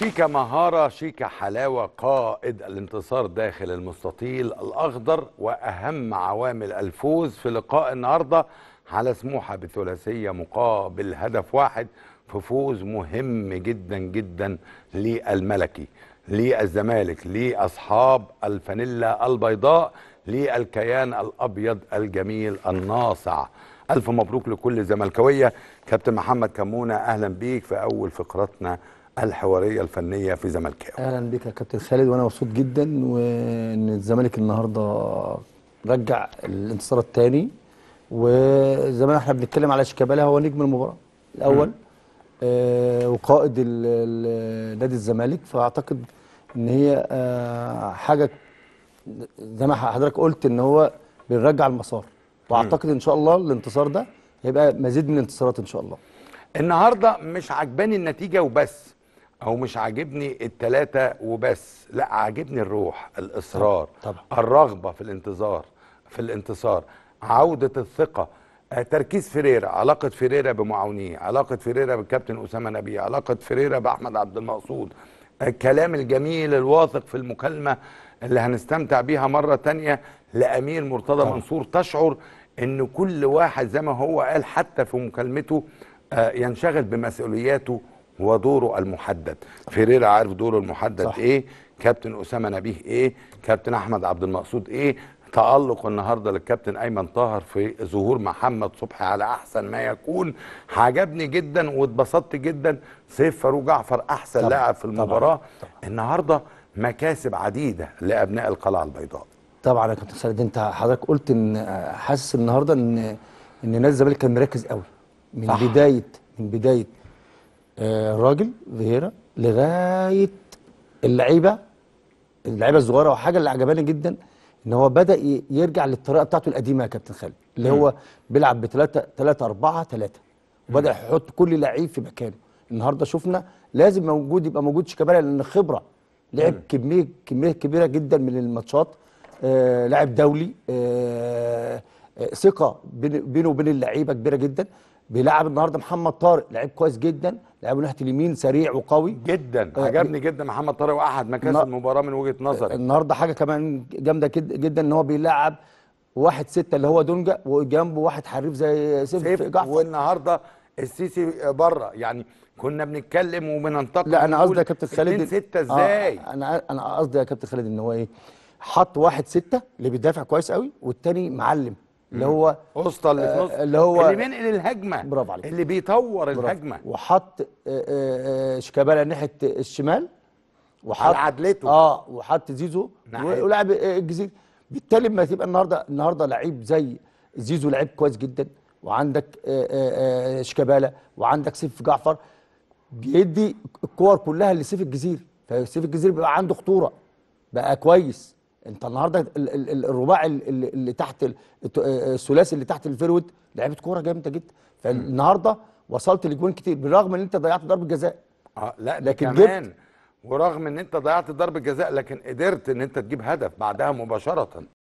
شيكا مهارة شيكا حلاوة قائد الانتصار داخل المستطيل الأخضر وأهم عوامل الفوز في لقاء النهاردة على سموحة بثلاثية مقابل هدف واحد في فوز مهم جدا جدا للملكي للزمالك لأصحاب الفانيلا البيضاء للكيان الأبيض الجميل الناصع ألف مبروك لكل زملكاوية كابتن محمد كمونة أهلا بيك في أول فقرتنا الحواريه الفنيه في زملكاوي اهلا بك يا كابتن خالد وانا مبسوط جدا وان الزمالك النهارده رجع الانتصار الثاني وزي ما احنا بنتكلم على شيكابالا هو نجم المباراه الاول آه وقائد نادي الزمالك فاعتقد ان هي آه حاجه زي ما حضرتك قلت ان هو بيرجع المسار واعتقد ان شاء الله الانتصار ده هيبقى مزيد من الانتصارات ان شاء الله النهارده مش عجباني النتيجه وبس هو مش عاجبني التلاتة وبس لا عاجبني الروح الاصرار طبعا. الرغبه في الانتظار في الانتصار عوده الثقه آه، تركيز فريرة علاقة فريرة بمعاونيه علاقة فريرة بالكابتن أسامة نبي علاقة فريرة بأحمد عبد المقصود الكلام آه، الجميل الواثق في المكالمة اللي هنستمتع بيها مرة تانية لأمير مرتضى طبعا. منصور تشعر أن كل واحد زي ما هو قال حتى في مكالمته آه، ينشغل بمسؤولياته ودوره المحدد فيريرا عارف دوره المحدد صح. ايه كابتن اسامه نبيه ايه كابتن احمد عبد المقصود ايه تألق النهاردة للكابتن أيمن طاهر في ظهور محمد صبحي على أحسن ما يكون عجبني جدا واتبسطت جدا سيف فاروق جعفر أحسن لاعب في المباراة طبعا. طبعا. النهاردة مكاسب عديدة لأبناء القلعة البيضاء طبعا يا كابتن خالد أنت حضرتك قلت إن آه، حاسس النهاردة إن إن نادي الزمالك كان مركز قوي من صح. بداية من بداية الراجل فييرا لغايه اللعيبه اللعيبه الصغيره وحاجه اللي عجباني جدا ان هو بدا يرجع للطريقه بتاعته القديمه يا كابتن خالد اللي هو بيلعب بثلاثة ثلاثة أربعة ثلاثة وبدا يحط كل لعيب في مكانه النهارده شفنا لازم موجود يبقى موجود شيكابالا لان خبره لعب كميه كميه كبيره جدا من الماتشات آه لاعب دولي آه, آه، ثقه بينه وبين اللعيبه كبيره جدا بيلعب النهارده محمد طارق لعيب كويس جدا لعيب ناحيه اليمين سريع وقوي جدا آه، عجبني جدا محمد طارق واحد مكاسب المباراه من وجهه نظري النهارده حاجه كمان جامده جدا ان هو بيلعب واحد ستة اللي هو دونجا وجنبه واحد حريف زي سيف, سيف جعفر والنهارده السيسي بره يعني كنا بنتكلم وبننتقد لا انا قصدي يا كابتن خالد ستة آه، ازاي آه انا انا قصدي يا كابتن خالد ان هو ايه حط واحد ستة اللي بيدافع كويس قوي والتاني معلم اللي هو اسطى اللي في نص اللي هو اللي بينقل الهجمه برافو عليك اللي بيطور الهجمه وحط آه، آه، آه، شيكابالا ناحيه الشمال وحط عدلته اه وحط زيزو نعم. ولاعب الجزيره بالتالي ما تبقى النهارده النهارده لعيب زي زيزو لعيب كويس جدا وعندك شيكابالا وعندك سيف جعفر بيدي الكور كلها لسيف الجزير فسيف الجزير بيبقى عنده خطوره بقى كويس انت النهارده الرباع اللي تحت آه، آه، الثلاثي اللي تحت الفيرود لعيبه كوره جامده جدا فالنهارده وصلت لجوان كتير بالرغم ان انت ضيعت ضربه جزاء اه لا لكن كمان ورغم ان انت ضيعت ضربه جزاء لكن قدرت ان انت تجيب هدف بعدها مباشره